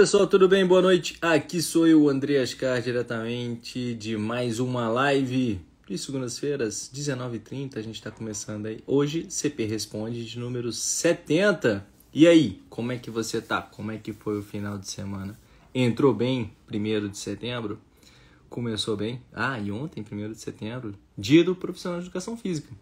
Pessoal, tudo bem? Boa noite. Aqui sou eu, André Ascar, diretamente de mais uma live de segundas-feiras, 19h30. A gente está começando aí. Hoje, CP Responde de número 70. E aí, como é que você tá? Como é que foi o final de semana? Entrou bem, 1 de setembro? Começou bem? Ah, e ontem, 1 de setembro, dia do profissional de educação física.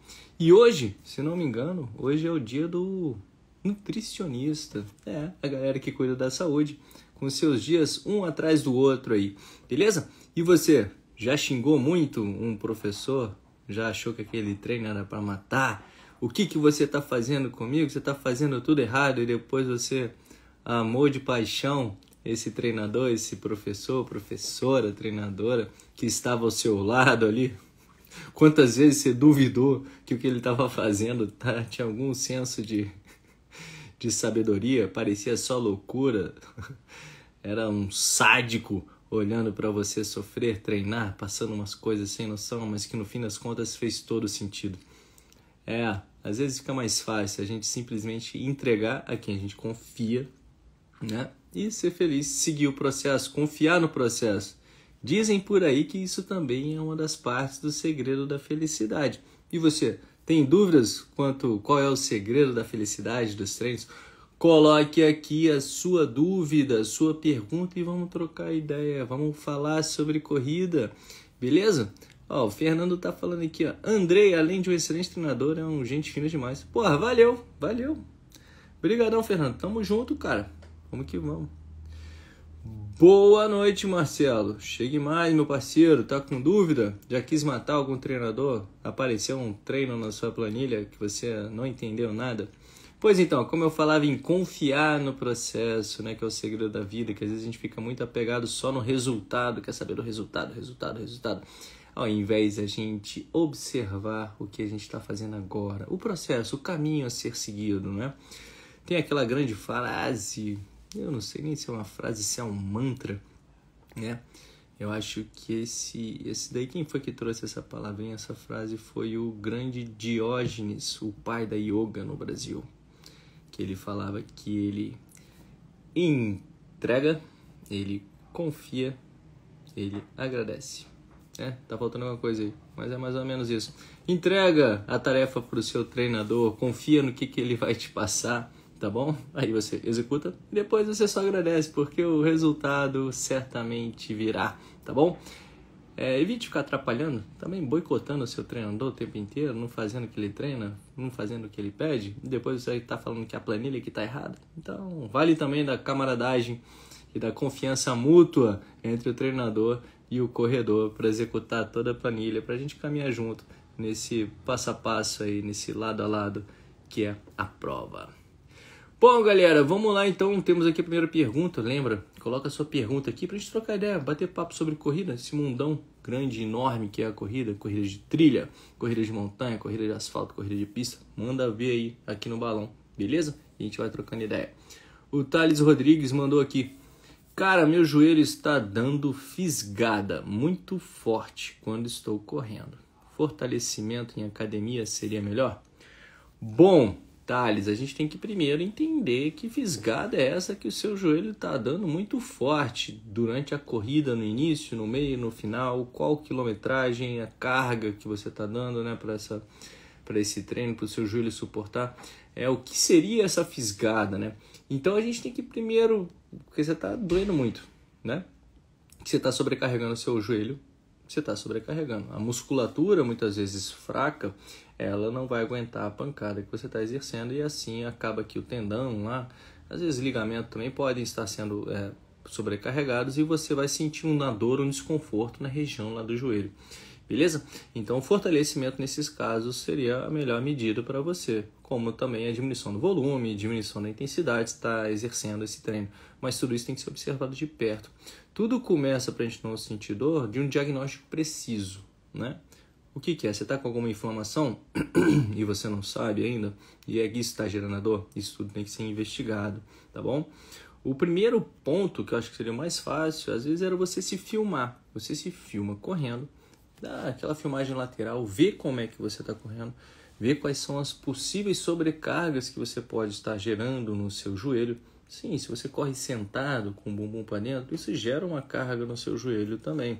E hoje, se não me engano, hoje é o dia do nutricionista. É, a galera que cuida da saúde, com seus dias um atrás do outro aí, beleza? E você, já xingou muito um professor? Já achou que aquele treino era para matar? O que, que você está fazendo comigo? Você está fazendo tudo errado e depois você amou de paixão esse treinador, esse professor, professora, treinadora que estava ao seu lado ali? Quantas vezes você duvidou que o que ele estava fazendo tá, tinha algum senso de de sabedoria parecia só loucura. Era um sádico olhando para você sofrer, treinar, passando umas coisas sem noção, mas que no fim das contas fez todo sentido. É, às vezes fica mais fácil a gente simplesmente entregar a quem a gente confia, né? E ser feliz, seguir o processo, confiar no processo. Dizem por aí que isso também é uma das partes do segredo da felicidade. E você? Tem dúvidas quanto qual é o segredo da felicidade dos treinos? Coloque aqui a sua dúvida, a sua pergunta e vamos trocar ideia, vamos falar sobre corrida, beleza? Ó, o Fernando tá falando aqui, ó. Andrei, além de um excelente treinador, é um gente fina demais. Porra, valeu, valeu. Obrigadão, Fernando. Tamo junto, cara. Vamos que vamos. Boa noite, Marcelo. Chegue mais, meu parceiro. Tá com dúvida? Já quis matar algum treinador? Apareceu um treino na sua planilha que você não entendeu nada? Pois então, como eu falava em confiar no processo, né, que é o segredo da vida, que às vezes a gente fica muito apegado só no resultado, quer saber do resultado, resultado, resultado, ao invés a gente observar o que a gente está fazendo agora, o processo, o caminho a ser seguido, né? Tem aquela grande frase eu não sei nem se é uma frase, se é um mantra, né? Eu acho que esse, esse daí, quem foi que trouxe essa palavrinha, essa frase, foi o grande Diógenes, o pai da yoga no Brasil. Que ele falava que ele entrega, ele confia, ele agradece. É, tá faltando alguma coisa aí, mas é mais ou menos isso. Entrega a tarefa para o seu treinador, confia no que, que ele vai te passar tá bom? Aí você executa e depois você só agradece, porque o resultado certamente virá, tá bom? É, evite ficar atrapalhando, também boicotando o seu treinador o tempo inteiro, não fazendo o que ele treina, não fazendo o que ele pede, depois você está falando que a planilha que está errada. Então, vale também da camaradagem e da confiança mútua entre o treinador e o corredor para executar toda a planilha, para a gente caminhar junto nesse passo a passo aí, nesse lado a lado que é a prova. Bom, galera, vamos lá então. Temos aqui a primeira pergunta, lembra? Coloca a sua pergunta aqui para a gente trocar ideia, bater papo sobre corrida, esse mundão grande, enorme que é a corrida, corrida de trilha, corrida de montanha, corrida de asfalto, corrida de pista. Manda ver aí aqui no balão, beleza? E a gente vai trocando ideia. O Thales Rodrigues mandou aqui. Cara, meu joelho está dando fisgada muito forte quando estou correndo. Fortalecimento em academia seria melhor? Bom, detalhes. A gente tem que primeiro entender que fisgada é essa que o seu joelho está dando muito forte durante a corrida, no início, no meio, no final, qual quilometragem, a carga que você está dando né, para essa para esse treino, para o seu joelho suportar, é o que seria essa fisgada, né? Então a gente tem que primeiro, porque você está doendo muito, né? Você está sobrecarregando o seu joelho, você está sobrecarregando. A musculatura, muitas vezes fraca, ela não vai aguentar a pancada que você está exercendo e assim acaba que o tendão lá, às vezes ligamento também podem estar sendo é, sobrecarregados e você vai sentir uma dor, um desconforto na região lá do joelho. Beleza? Então, fortalecimento nesses casos seria a melhor medida para você, como também a diminuição do volume, diminuição da intensidade está exercendo esse treino. Mas tudo isso tem que ser observado de perto. Tudo começa para a gente não sentir dor de um diagnóstico preciso, né? O que, que é? Você está com alguma inflamação e você não sabe ainda? E é isso que está gerando a dor? Isso tudo tem que ser investigado, tá bom? O primeiro ponto que eu acho que seria mais fácil, às vezes, era você se filmar. Você se filma correndo, dá aquela filmagem lateral, vê como é que você está correndo, vê quais são as possíveis sobrecargas que você pode estar gerando no seu joelho. Sim, se você corre sentado com o bumbum para dentro, isso gera uma carga no seu joelho também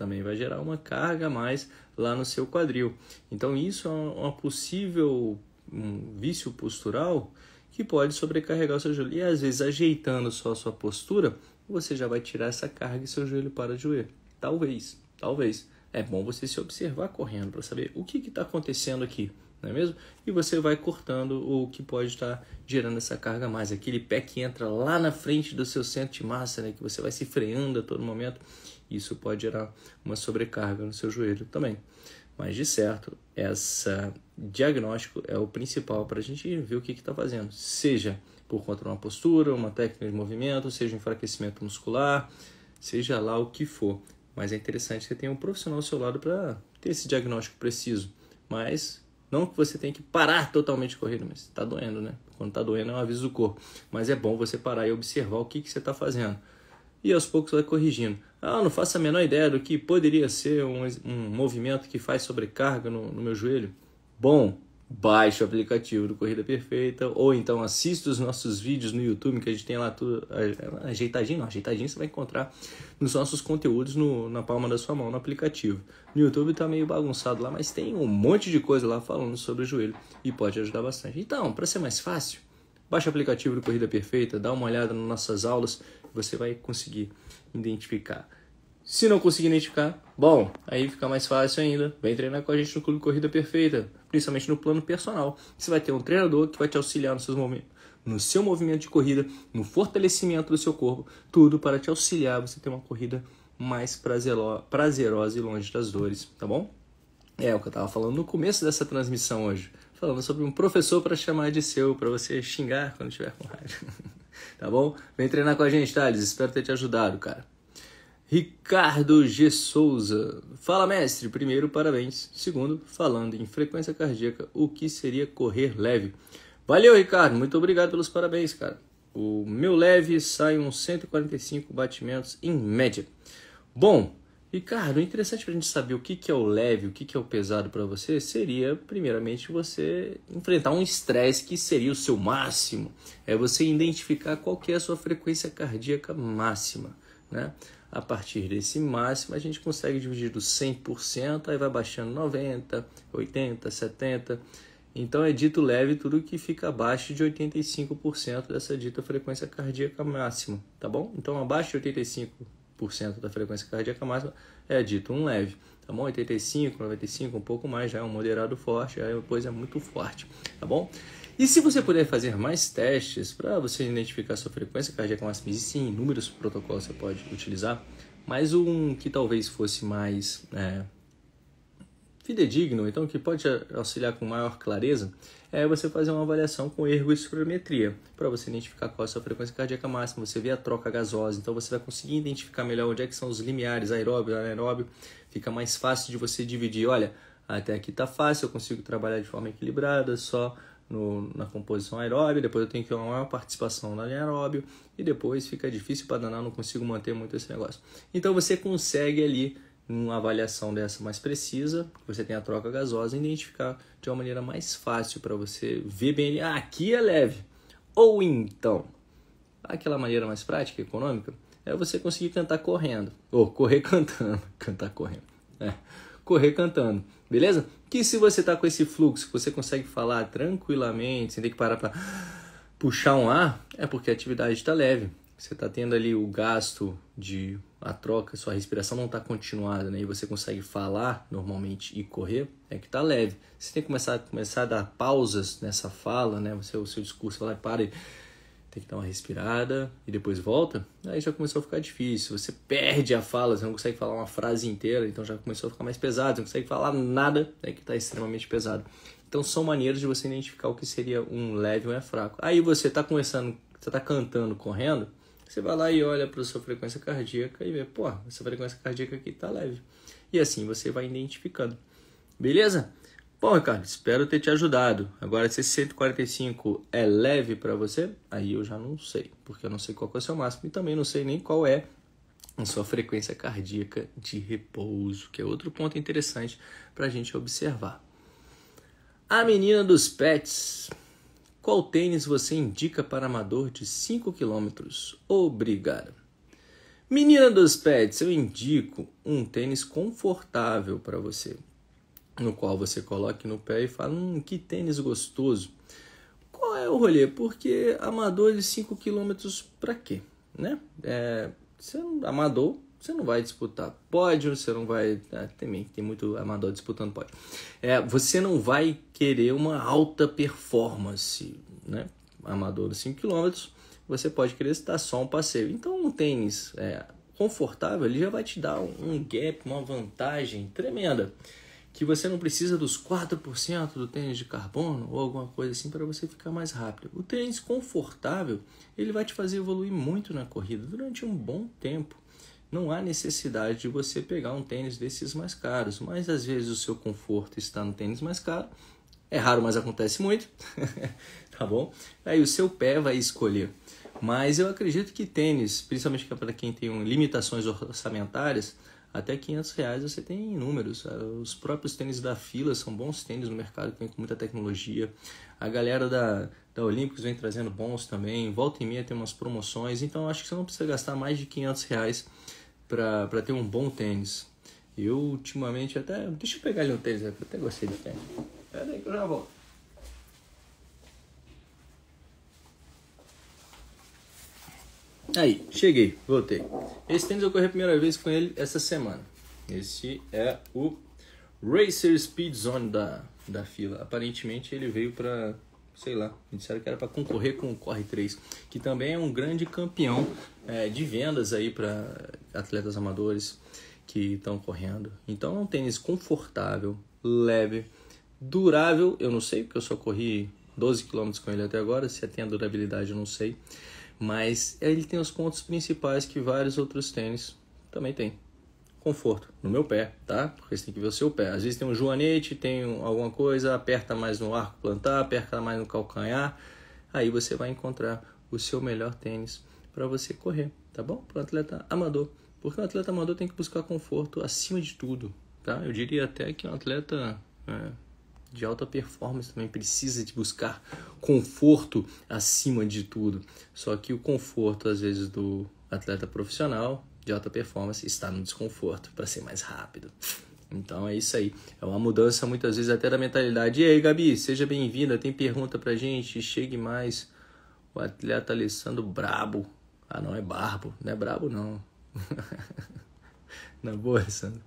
também vai gerar uma carga a mais lá no seu quadril. Então isso é uma possível um vício postural que pode sobrecarregar o seu joelho. E às vezes ajeitando só a sua postura, você já vai tirar essa carga e seu joelho para o joelho. Talvez, talvez. É bom você se observar correndo para saber o que está acontecendo aqui, não é mesmo? E você vai cortando o que pode estar tá gerando essa carga mais. Aquele pé que entra lá na frente do seu centro de massa, né? que você vai se freando a todo momento. Isso pode gerar uma sobrecarga no seu joelho também. Mas de certo, esse diagnóstico é o principal para a gente ver o que está fazendo. Seja por conta de uma postura, uma técnica de movimento, seja um enfraquecimento muscular, seja lá o que for. Mas é interessante que tenha um profissional ao seu lado para ter esse diagnóstico preciso. Mas não que você tenha que parar totalmente de corrida, mas está doendo, né? Quando está doendo é um aviso do corpo. Mas é bom você parar e observar o que, que você está fazendo. E aos poucos vai corrigindo. Ah, não faço a menor ideia do que poderia ser um, um movimento que faz sobrecarga no, no meu joelho. Bom, baixe o aplicativo do Corrida Perfeita ou então assista os nossos vídeos no YouTube que a gente tem lá tudo ajeitadinho, não, ajeitadinho você vai encontrar nos nossos conteúdos no, na palma da sua mão no aplicativo. No YouTube tá meio bagunçado lá, mas tem um monte de coisa lá falando sobre o joelho e pode ajudar bastante. Então, para ser mais fácil, baixa o aplicativo do Corrida Perfeita, dá uma olhada nas nossas aulas, você vai conseguir identificar. Se não conseguir identificar, bom, aí fica mais fácil ainda. Vem treinar com a gente no Clube Corrida Perfeita, principalmente no plano personal. Você vai ter um treinador que vai te auxiliar nos seus no seu movimento de corrida, no fortalecimento do seu corpo, tudo para te auxiliar você ter uma corrida mais prazerosa e longe das dores, tá bom? É o que eu estava falando no começo dessa transmissão hoje, falando sobre um professor para chamar de seu, para você xingar quando estiver com raiva. tá bom? Vem treinar com a gente, Thales. Espero ter te ajudado, cara. Ricardo G. Souza. Fala, mestre. Primeiro, parabéns. Segundo, falando em frequência cardíaca, o que seria correr leve? Valeu, Ricardo. Muito obrigado pelos parabéns, cara. O meu leve sai uns 145 batimentos em média. Bom, e, cara, o é interessante pra gente saber o que, que é o leve, o que, que é o pesado para você, seria, primeiramente, você enfrentar um estresse que seria o seu máximo. É você identificar qual que é a sua frequência cardíaca máxima, né? A partir desse máximo, a gente consegue dividir do 100%, aí vai baixando 90, 80, 70. Então é dito leve tudo que fica abaixo de 85% dessa dita frequência cardíaca máxima, tá bom? Então abaixo de 85 da frequência cardíaca máxima, é dito um leve. Tá bom? 85, 95, um pouco mais, já é um moderado forte, aí depois é muito forte, tá bom? E se você puder fazer mais testes para você identificar sua frequência cardíaca máxima, existem inúmeros protocolos que você pode utilizar, mas um que talvez fosse mais é, fidedigno, então que pode auxiliar com maior clareza, é você fazer uma avaliação com ergospirometria, para você identificar qual é a sua frequência cardíaca máxima, você vê a troca gasosa, então você vai conseguir identificar melhor onde é que são os limiares aeróbio, anaeróbio, fica mais fácil de você dividir, olha, até aqui está fácil, eu consigo trabalhar de forma equilibrada, só no, na composição aeróbio, depois eu tenho que ter uma maior participação na aeróbio e depois fica difícil para danar, não consigo manter muito esse negócio. Então você consegue ali uma avaliação dessa mais precisa, você tem a troca gasosa, identificar de uma maneira mais fácil para você ver bem ah, aqui é leve. Ou então, aquela maneira mais prática, econômica, é você conseguir cantar correndo, ou correr cantando, cantar correndo, é, correr cantando, beleza? Que se você está com esse fluxo, você consegue falar tranquilamente, sem ter que parar para puxar um ar, é porque a atividade está leve. Você está tendo ali o gasto de a troca, sua respiração não está continuada, né? E você consegue falar normalmente e correr, é que está leve. Você tem que começar, começar a dar pausas nessa fala, né? Você, o seu discurso vai para e tem que dar uma respirada e depois volta. Aí já começou a ficar difícil. Você perde a fala, você não consegue falar uma frase inteira, então já começou a ficar mais pesado. Você não consegue falar nada, é que está extremamente pesado. Então são maneiras de você identificar o que seria um leve e um é fraco. Aí você está começando, você está cantando, correndo você vai lá e olha para a sua frequência cardíaca e vê, pô, essa frequência cardíaca aqui tá leve. E assim você vai identificando. Beleza? Bom, Ricardo, espero ter te ajudado. Agora, se 145 é leve para você, aí eu já não sei, porque eu não sei qual é o seu máximo e também não sei nem qual é a sua frequência cardíaca de repouso, que é outro ponto interessante para a gente observar. A menina dos pets. Qual tênis você indica para amador de 5 km? Obrigado. Menina dos pets, eu indico um tênis confortável para você, no qual você coloque no pé e fala: "Hum, que tênis gostoso". Qual é o rolê? Porque amador de 5 km para quê, né? É, você é amador você não vai disputar pódio, você não vai. Ah, também tem muito amador disputando pódio. É, você não vai querer uma alta performance, né? Amador de 5 km, você pode querer estar só um passeio. Então, um tênis é, confortável ele já vai te dar um, um gap, uma vantagem tremenda. Que você não precisa dos 4% do tênis de carbono ou alguma coisa assim para você ficar mais rápido. O tênis confortável ele vai te fazer evoluir muito na corrida durante um bom tempo. Não há necessidade de você pegar um tênis desses mais caros, mas às vezes o seu conforto está no tênis mais caro. É raro, mas acontece muito, tá bom? Aí o seu pé vai escolher. Mas eu acredito que tênis, principalmente é para quem tem limitações orçamentárias, até 500 reais você tem inúmeros. Ah, os próprios tênis da fila são bons tênis no mercado, vem com muita tecnologia. A galera da, da Olímpicos vem trazendo bons também. Volta e meia tem umas promoções. Então acho que você não precisa gastar mais de 500 reais para ter um bom tênis. Eu ultimamente até. Deixa eu pegar ali um tênis, eu até gostei do tênis. Pera aí que eu já volto. Aí, cheguei, voltei. Esse tênis eu corri a primeira vez com ele essa semana. Esse é o Racer Speed Zone da, da fila. Aparentemente ele veio para sei lá, me disseram que era para concorrer com o Corre 3, que também é um grande campeão é, de vendas aí para atletas amadores que estão correndo. Então é um tênis confortável, leve, durável, eu não sei, porque eu só corri 12 km com ele até agora, se tem a durabilidade eu não sei, mas ele tem os pontos principais que vários outros tênis também têm conforto no meu pé, tá? Porque você tem que ver o seu pé. Às vezes tem um joanete, tem alguma coisa, aperta mais no arco plantar, aperta mais no calcanhar. Aí você vai encontrar o seu melhor tênis para você correr, tá bom? Para o atleta amador. Porque o atleta amador tem que buscar conforto acima de tudo, tá? Eu diria até que é um atleta é, de alta performance também precisa de buscar conforto acima de tudo. Só que o conforto, às vezes, do atleta profissional de alta performance está no desconforto para ser mais rápido. Então é isso aí. É uma mudança muitas vezes até da mentalidade. E aí, Gabi, seja bem-vinda. Tem pergunta pra gente? Chegue mais. O atleta Alessandro Brabo. Ah, não, é Barbo. Não é Brabo, não. Na é boa, Alessandro.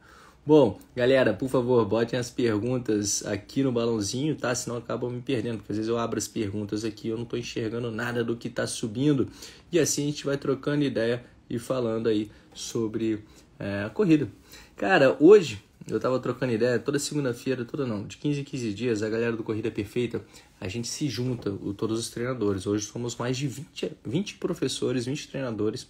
Bom, galera, por favor, botem as perguntas aqui no balãozinho, tá? Senão acabam me perdendo, porque às vezes eu abro as perguntas aqui eu não estou enxergando nada do que está subindo. E assim a gente vai trocando ideia e falando aí sobre é, a corrida. Cara, hoje eu tava trocando ideia, toda segunda-feira, toda não, de 15 em 15 dias, a galera do Corrida Perfeita, a gente se junta, todos os treinadores. Hoje somos mais de 20, 20 professores, 20 treinadores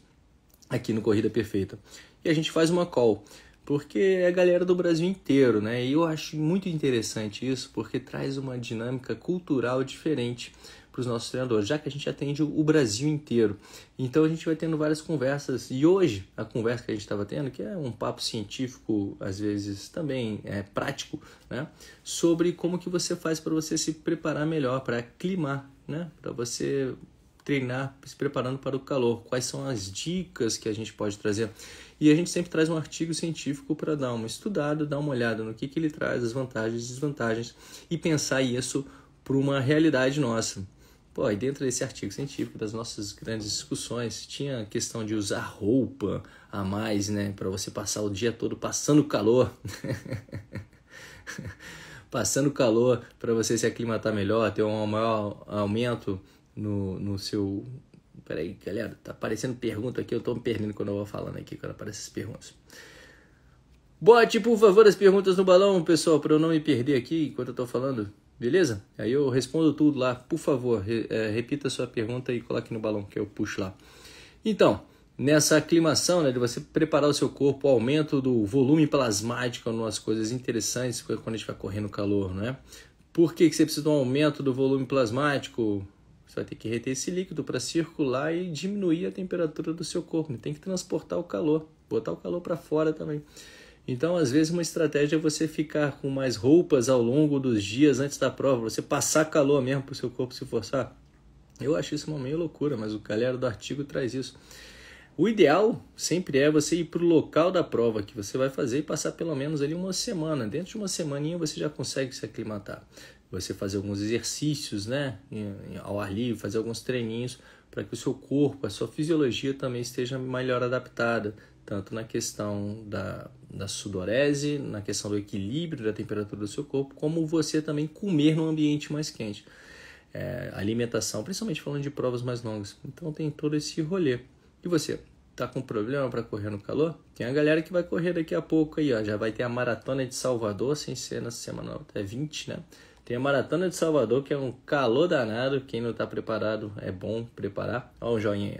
aqui no Corrida Perfeita. E a gente faz uma call, porque é a galera do Brasil inteiro, né? E eu acho muito interessante isso, porque traz uma dinâmica cultural diferente para os nossos treinadores, já que a gente atende o Brasil inteiro. Então a gente vai tendo várias conversas e hoje a conversa que a gente estava tendo, que é um papo científico, às vezes também é prático, né? sobre como que você faz para você se preparar melhor, para climar, né? para você treinar se preparando para o calor, quais são as dicas que a gente pode trazer. E a gente sempre traz um artigo científico para dar uma estudada, dar uma olhada no que, que ele traz, as vantagens e desvantagens, e pensar isso para uma realidade nossa. Pô, e dentro desse artigo científico, das nossas grandes discussões, tinha a questão de usar roupa a mais, né? Para você passar o dia todo passando calor. passando calor para você se aclimatar melhor, ter um maior aumento no, no seu. Peraí, galera, tá aparecendo pergunta aqui, eu tô me perdendo quando eu vou falando aqui, quando aparecem as perguntas. Bote, por favor, as perguntas no balão, pessoal, para eu não me perder aqui enquanto eu tô falando. Beleza? Aí eu respondo tudo lá. Por favor, re, é, repita sua pergunta e coloque no balão que eu puxo lá. Então, nessa aclimação, né, de você preparar o seu corpo, o aumento do volume plasmático, umas coisas interessantes quando a gente vai correndo calor, né? Por que, que você precisa de um aumento do volume plasmático? Você vai ter que reter esse líquido para circular e diminuir a temperatura do seu corpo. Tem que transportar o calor, botar o calor para fora também. Então, às vezes, uma estratégia é você ficar com mais roupas ao longo dos dias antes da prova, você passar calor mesmo para o seu corpo se forçar. Eu acho isso uma meio loucura, mas o galera do artigo traz isso. O ideal sempre é você ir para o local da prova que você vai fazer e passar pelo menos ali uma semana. Dentro de uma semaninha você já consegue se aclimatar. Você fazer alguns exercícios, né, ao ar livre, fazer alguns treininhos para que o seu corpo, a sua fisiologia também esteja melhor adaptada tanto na questão da, da sudorese, na questão do equilíbrio da temperatura do seu corpo, como você também comer num ambiente mais quente. É, alimentação, principalmente falando de provas mais longas. Então tem todo esse rolê. E você, tá com problema para correr no calor? Tem a galera que vai correr daqui a pouco aí, ó. Já vai ter a maratona de Salvador, sem ser nessa semana, até 20, né? Tem a Maratona de Salvador, que é um calor danado. Quem não está preparado, é bom preparar. Olha o joinha aí.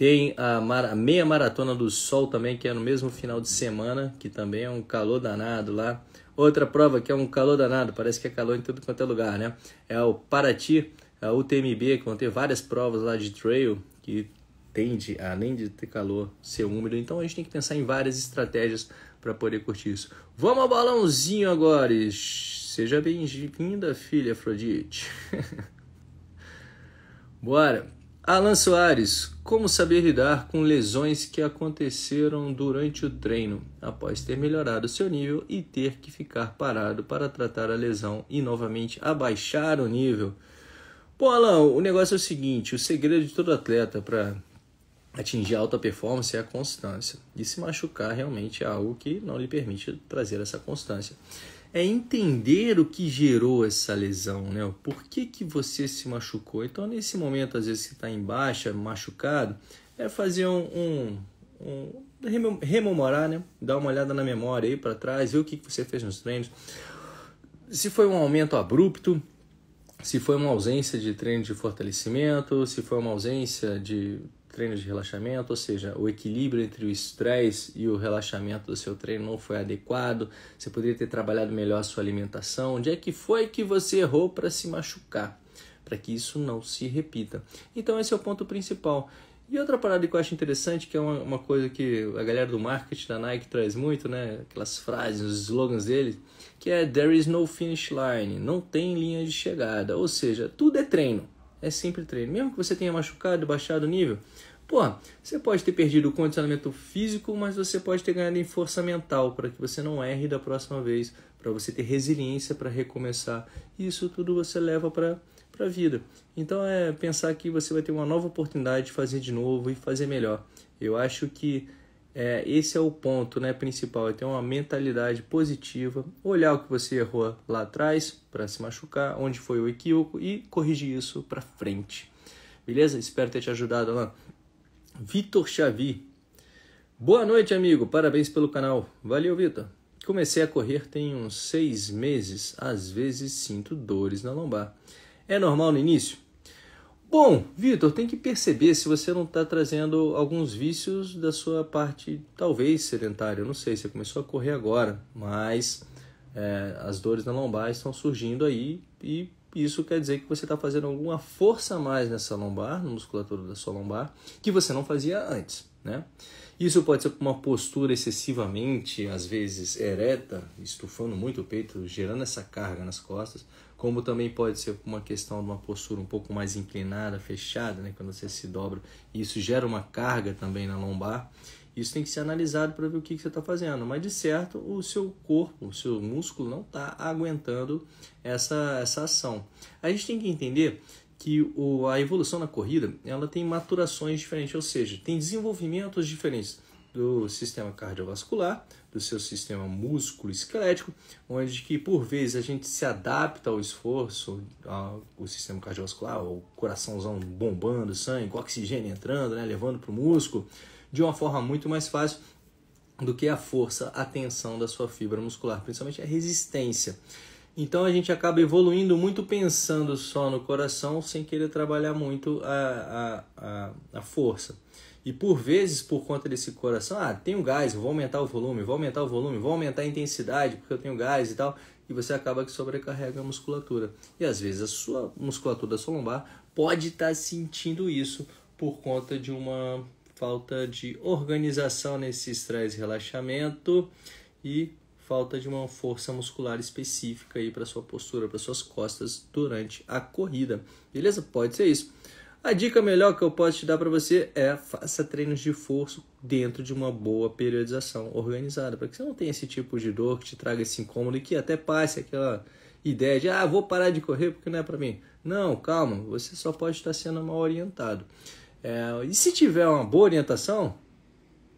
Tem a, mar... a, meia maratona do sol também, que é no mesmo final de semana, que também é um calor danado lá. Outra prova que é um calor danado, parece que é calor em tudo quanto é lugar, né? É o Paraty, a UTMB, que vão ter várias provas lá de trail, que tende, além de ter calor, ser úmido. Então a gente tem que pensar em várias estratégias para poder curtir isso. Vamos ao balãozinho agora! Seja bem-vinda, filha Afrodite. Bora! Alan Soares, como saber lidar com lesões que aconteceram durante o treino, após ter melhorado seu nível e ter que ficar parado para tratar a lesão e novamente abaixar o nível? Bom, Alan, o negócio é o seguinte: o segredo de todo atleta para atingir alta performance é a constância. E se machucar realmente é algo que não lhe permite trazer essa constância é entender o que gerou essa lesão, né? Porque que você se machucou. Então, nesse momento, às vezes, que está em baixa, machucado, é fazer um, um, um rememorar, né? Dar uma olhada na memória aí para trás, ver o que, que você fez nos treinos. Se foi um aumento abrupto, se foi uma ausência de treino de fortalecimento, se foi uma ausência de treinos de relaxamento, ou seja, o equilíbrio entre o estresse e o relaxamento do seu treino não foi adequado, você poderia ter trabalhado melhor a sua alimentação, onde é que foi que você errou para se machucar, para que isso não se repita. Então esse é o ponto principal. E outra parada que eu acho interessante, que é uma, uma coisa que a galera do marketing da Nike traz muito, né? Aquelas frases, os slogans deles, que é There is no finish line, não tem linha de chegada. Ou seja, tudo é treino. É sempre treino. Mesmo que você tenha machucado, baixado o nível, Pô, você pode ter perdido o condicionamento físico, mas você pode ter ganhado em força mental para que você não erre da próxima vez, para você ter resiliência para recomeçar. isso tudo você leva para a vida. Então é pensar que você vai ter uma nova oportunidade de fazer de novo e fazer melhor. Eu acho que é, esse é o ponto né, principal, é ter uma mentalidade positiva, olhar o que você errou lá atrás para se machucar, onde foi o equívoco e corrigir isso para frente. Beleza? Espero ter te ajudado, lá. Vitor Xavi. Boa noite, amigo. Parabéns pelo canal. Valeu, Vitor. Comecei a correr tem uns seis meses. Às vezes sinto dores na lombar. É normal no início? Bom, Vitor, tem que perceber se você não está trazendo alguns vícios da sua parte, talvez sedentária, não sei, você começou a correr agora, mas é, as dores na lombar estão surgindo aí e isso quer dizer que você está fazendo alguma força a mais nessa lombar, na musculatura da sua lombar, que você não fazia antes. Né? Isso pode ser uma postura excessivamente, às vezes, ereta, estufando muito o peito, gerando essa carga nas costas, como também pode ser uma questão de uma postura um pouco mais inclinada, fechada, né? quando você se dobra, isso gera uma carga também na lombar. Isso tem que ser analisado para ver o que, que você está fazendo. Mas de certo, o seu corpo, o seu músculo não está aguentando essa, essa ação. A gente tem que entender que o, a evolução na corrida ela tem maturações diferentes, ou seja, tem desenvolvimentos diferentes do sistema cardiovascular, do seu sistema músculo-esquelético, onde que por vezes a gente se adapta ao esforço, ao, sistema cardiovascular, o coraçãozão bombando sangue, com oxigênio entrando, né, levando para o músculo de uma forma muito mais fácil do que a força, a tensão da sua fibra muscular, principalmente a resistência. Então a gente acaba evoluindo muito pensando só no coração, sem querer trabalhar muito a, a, a, a força. E por vezes, por conta desse coração, ah, tenho gás, vou aumentar o volume, vou aumentar o volume, vou aumentar a intensidade porque eu tenho gás e tal, e você acaba que sobrecarrega a musculatura. E às vezes a sua musculatura a sua lombar pode estar tá sentindo isso por conta de uma falta de organização nesse estresse e relaxamento e falta de uma força muscular específica aí para sua postura, para suas costas durante a corrida. Beleza? Pode ser isso. A dica melhor que eu posso te dar para você é faça treinos de força dentro de uma boa periodização organizada, para que você não tenha esse tipo de dor que te traga esse incômodo e que até passe aquela ideia de ah, vou parar de correr porque não é para mim. Não, calma, você só pode estar sendo mal orientado. É, e se tiver uma boa orientação,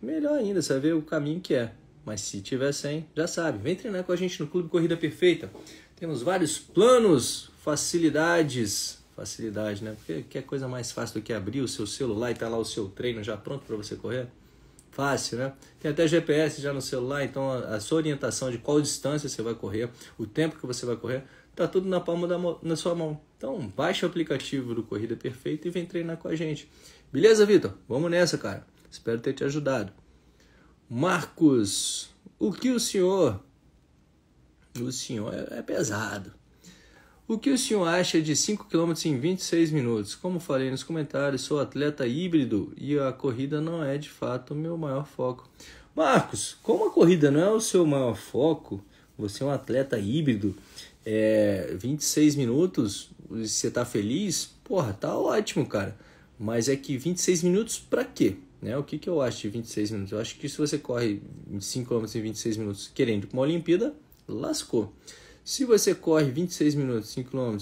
melhor ainda, você vai ver o caminho que é. Mas se tiver sem, já sabe, vem treinar com a gente no Clube Corrida Perfeita. Temos vários planos, facilidades, facilidade, né? Porque que é coisa mais fácil do que abrir o seu celular e tá lá o seu treino já pronto para você correr? Fácil, né? Tem até GPS já no celular, então a sua orientação de qual distância você vai correr, o tempo que você vai correr, Tá tudo na palma da mão, na sua mão. Então, baixa o aplicativo do Corrida Perfeita e vem treinar com a gente. Beleza, Vitor? Vamos nessa, cara. Espero ter te ajudado. Marcos, o que o senhor. O senhor é, é pesado. O que o senhor acha de 5 km em 26 minutos? Como falei nos comentários, sou atleta híbrido e a corrida não é de fato o meu maior foco. Marcos, como a corrida não é o seu maior foco, você é um atleta híbrido é, 26 minutos, você tá feliz? Porra, tá ótimo, cara. Mas é que 26 minutos para quê? Né? O que, que eu acho de 26 minutos? Eu acho que se você corre 5 km em 26 minutos querendo uma Olimpíada, lascou. Se você corre 26 minutos, 5 km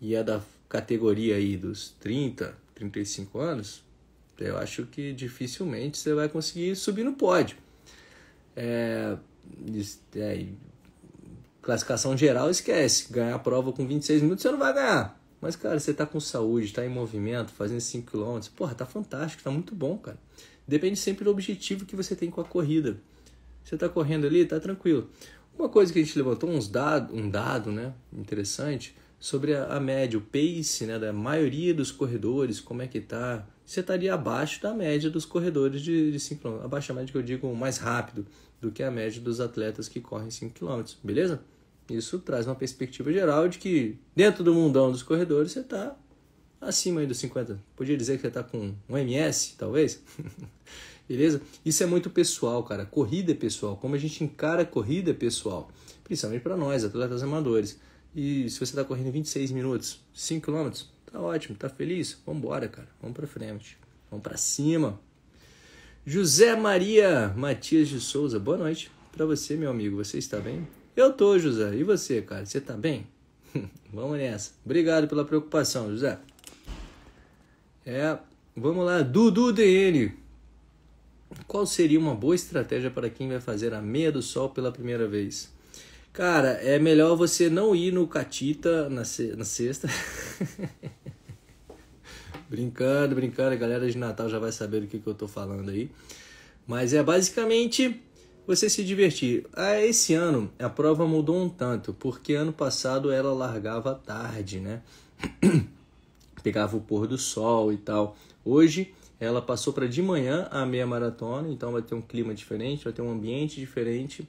e é da categoria aí dos 30, 35 anos, eu acho que dificilmente você vai conseguir subir no pódio. É, é, Classificação geral, esquece. Ganhar a prova com 26 minutos, você não vai ganhar. Mas, cara, você tá com saúde, tá em movimento, fazendo 5 km, porra, tá fantástico, tá muito bom, cara. Depende sempre do objetivo que você tem com a corrida. Você tá correndo ali, tá tranquilo. Uma coisa que a gente levantou, uns dado, um dado, né, interessante, sobre a, a média, o pace, né, da maioria dos corredores, como é que tá. Você estaria abaixo da média dos corredores de, de 5 km. Abaixo da média que eu digo mais rápido do que a média dos atletas que correm 5 km, beleza? Isso traz uma perspectiva geral de que dentro do mundão dos corredores você está acima dos 50. Podia dizer que você está com um MS, talvez. Beleza? Isso é muito pessoal, cara. Corrida é pessoal. Como a gente encara corrida é pessoal. Principalmente para nós, atletas amadores. E se você está correndo 26 minutos, 5 km, tá ótimo, tá feliz? Vambora, cara. Vamos para frente. Vamos para cima. José Maria Matias de Souza, boa noite para você, meu amigo. Você está bem? Eu tô, José. E você, cara? Você tá bem? vamos nessa. Obrigado pela preocupação, José. É, vamos lá. Dudu DN. Qual seria uma boa estratégia para quem vai fazer a meia do sol pela primeira vez? Cara, é melhor você não ir no Catita na, se na sexta. brincando, brincando. A galera de Natal já vai saber do que, que eu tô falando aí. Mas é basicamente você se divertir. Ah, esse ano a prova mudou um tanto, porque ano passado ela largava tarde, né? Pegava o pôr do sol e tal. Hoje ela passou para de manhã a meia maratona, então vai ter um clima diferente, vai ter um ambiente diferente.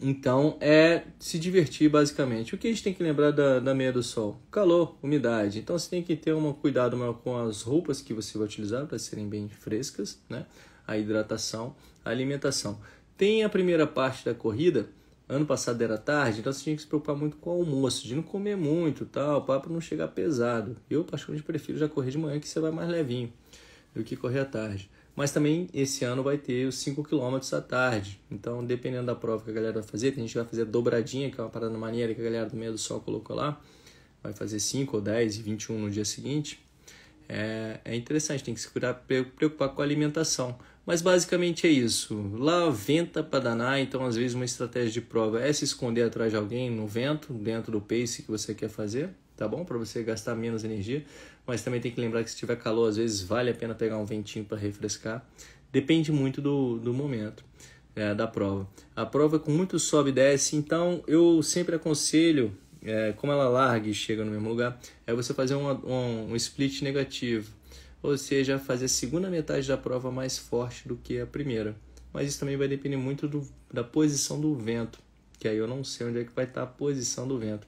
Então é se divertir basicamente. O que a gente tem que lembrar da, da meia do sol? Calor, umidade. Então você tem que ter um cuidado maior com as roupas que você vai utilizar para serem bem frescas, né? a hidratação, a alimentação. Tem a primeira parte da corrida, ano passado era tarde, então você tinha que se preocupar muito com o almoço, de não comer muito, tal, para não chegar pesado. Eu, particularmente, prefiro já correr de manhã, que você vai mais levinho do que correr à tarde. Mas também esse ano vai ter os 5 km à tarde. Então, dependendo da prova que a galera vai fazer, a gente vai fazer a dobradinha, que é uma parada maneira que a galera do meio do sol colocou lá. Vai fazer 5 ou 10 e 21 no dia seguinte. É, é interessante, tem que se cuidar, preocupar com a alimentação. Mas basicamente é isso. Lá venta para danar, então às vezes uma estratégia de prova é se esconder atrás de alguém no vento, dentro do pace que você quer fazer, tá bom? Para você gastar menos energia. Mas também tem que lembrar que se tiver calor, às vezes vale a pena pegar um ventinho para refrescar. Depende muito do, do momento é, da prova. A prova é com muito sobe e desce, então eu sempre aconselho, é, como ela larga e chega no mesmo lugar, é você fazer um, um, um split negativo ou seja, fazer a segunda metade da prova mais forte do que a primeira. Mas isso também vai depender muito do, da posição do vento, que aí eu não sei onde é que vai estar a posição do vento.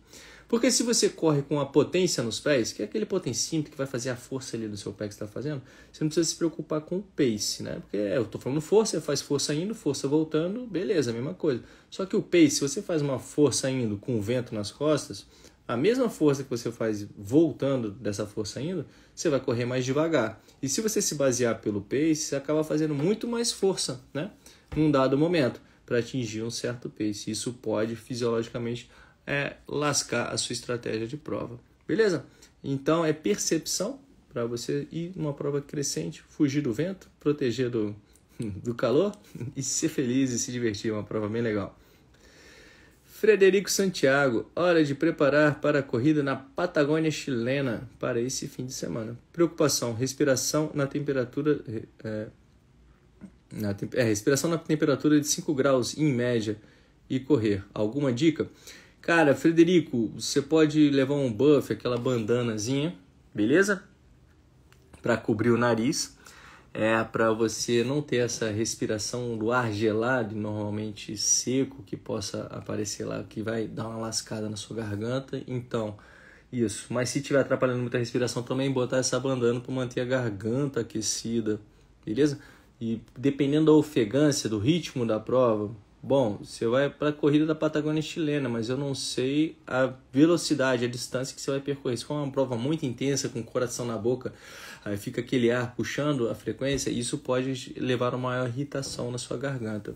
Porque se você corre com a potência nos pés, que é aquele potencímetro que vai fazer a força ali do seu pé que está fazendo, você não precisa se preocupar com o pace, né? Porque é, eu estou falando força, faz força indo, força voltando, beleza, mesma coisa. Só que o pace, se você faz uma força indo com o vento nas costas, a mesma força que você faz voltando dessa força indo, você vai correr mais devagar. E se você se basear pelo pace, você acaba fazendo muito mais força, né? Num dado momento, para atingir um certo pace. Isso pode fisiologicamente é, lascar a sua estratégia de prova. Beleza? Então é percepção para você ir numa prova crescente, fugir do vento, proteger do, do calor e ser feliz e se divertir. É uma prova bem legal. Frederico Santiago, hora de preparar para a corrida na Patagônia chilena para esse fim de semana. Preocupação: respiração na temperatura. É, na é, respiração na temperatura de 5 graus em média e correr. Alguma dica? Cara, Frederico, você pode levar um buff, aquela bandanazinha, beleza? Para cobrir o nariz é para você não ter essa respiração do ar gelado, normalmente seco, que possa aparecer lá, que vai dar uma lascada na sua garganta. Então, isso. Mas se estiver atrapalhando muita respiração também, botar essa bandana para manter a garganta aquecida, beleza? E dependendo da ofegância, do ritmo da prova, bom, você vai para a corrida da Patagônia chilena, mas eu não sei a velocidade, a distância que você vai percorrer. Se for é uma prova muito intensa, com o coração na boca, Aí fica aquele ar puxando a frequência e isso pode levar a uma maior irritação na sua garganta.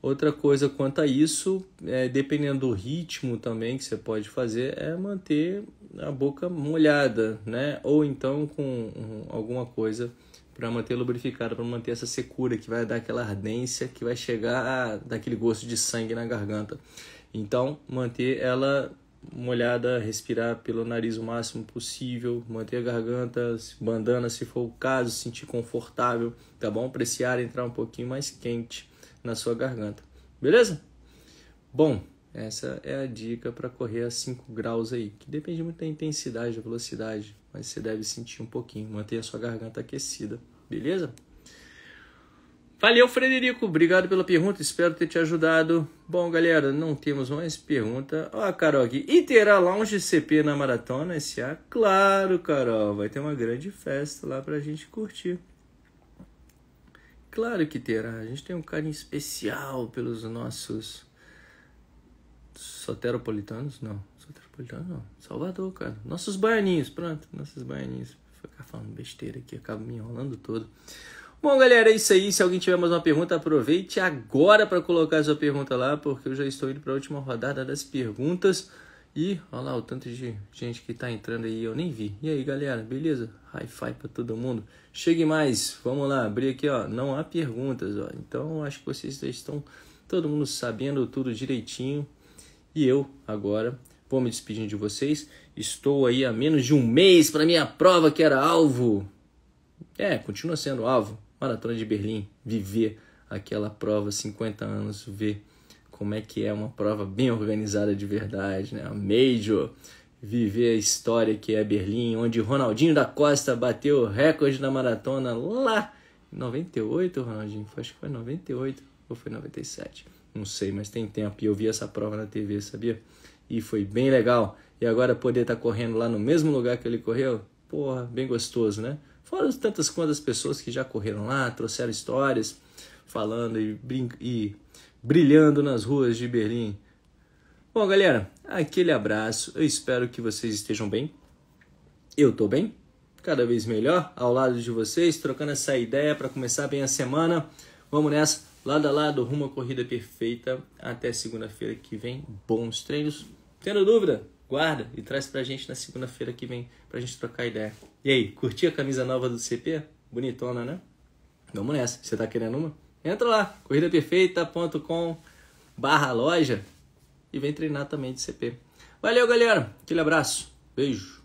Outra coisa quanto a isso, é, dependendo do ritmo também que você pode fazer, é manter a boca molhada, né? Ou então com alguma coisa para manter lubrificada, para manter essa secura que vai dar aquela ardência que vai chegar a, daquele gosto de sangue na garganta. Então, manter ela molhada, respirar pelo nariz o máximo possível, manter a garganta, bandana se for o caso, sentir confortável, tá bom? Para esse ar entrar um pouquinho mais quente na sua garganta, beleza? Bom, essa é a dica para correr a 5 graus aí, que depende muito da intensidade, da velocidade, mas você deve sentir um pouquinho, manter a sua garganta aquecida, beleza? Valeu, Frederico. Obrigado pela pergunta. Espero ter te ajudado. Bom, galera, não temos mais pergunta. Ó, Carol aqui. E terá lounge CP na maratona esse ano? Claro, Carol. Vai ter uma grande festa lá pra gente curtir. Claro que terá. A gente tem um carinho especial pelos nossos soteropolitanos. Não, soteropolitanos não. Salvador, cara. Nossos baianinhos, pronto. Nossos baianinhos. Vou ficar falando besteira aqui, acabo me enrolando todo. Bom, galera, é isso aí. Se alguém tiver mais uma pergunta, aproveite agora para colocar a sua pergunta lá, porque eu já estou indo para a última rodada das perguntas. E olha lá o tanto de gente que está entrando aí, eu nem vi. E aí, galera, beleza? Hi-fi para todo mundo. Chegue mais, vamos lá, abrir aqui, ó. Não há perguntas, ó. Então acho que vocês já estão todo mundo sabendo tudo direitinho. E eu agora vou me despedindo de vocês. Estou aí há menos de um mês para minha prova que era alvo. É, continua sendo alvo, Maratona de Berlim, viver aquela prova 50 anos, ver como é que é uma prova bem organizada de verdade, né? A Major, viver a história que é Berlim, onde Ronaldinho da Costa bateu o recorde na maratona lá em 98, Ronaldinho, acho que foi 98 ou foi 97, não sei, mas tem tempo e eu vi essa prova na TV, sabia? E foi bem legal. E agora poder estar tá correndo lá no mesmo lugar que ele correu, porra, bem gostoso, né? Fora tantas quantas pessoas que já correram lá, trouxeram histórias, falando e, e brilhando nas ruas de Berlim. Bom, galera, aquele abraço. Eu espero que vocês estejam bem. Eu estou bem, cada vez melhor, ao lado de vocês, trocando essa ideia para começar bem a semana. Vamos nessa, lado a lado, rumo à corrida perfeita. Até segunda-feira que vem. Bons treinos. Tendo dúvida? guarda e traz pra gente na segunda-feira que vem pra gente trocar ideia. E aí, curtiu a camisa nova do CP? Bonitona, né? Vamos nessa. Você tá querendo uma? Entra lá, corridaperfeita.com barra loja e vem treinar também de CP. Valeu, galera. Aquele abraço. Beijo.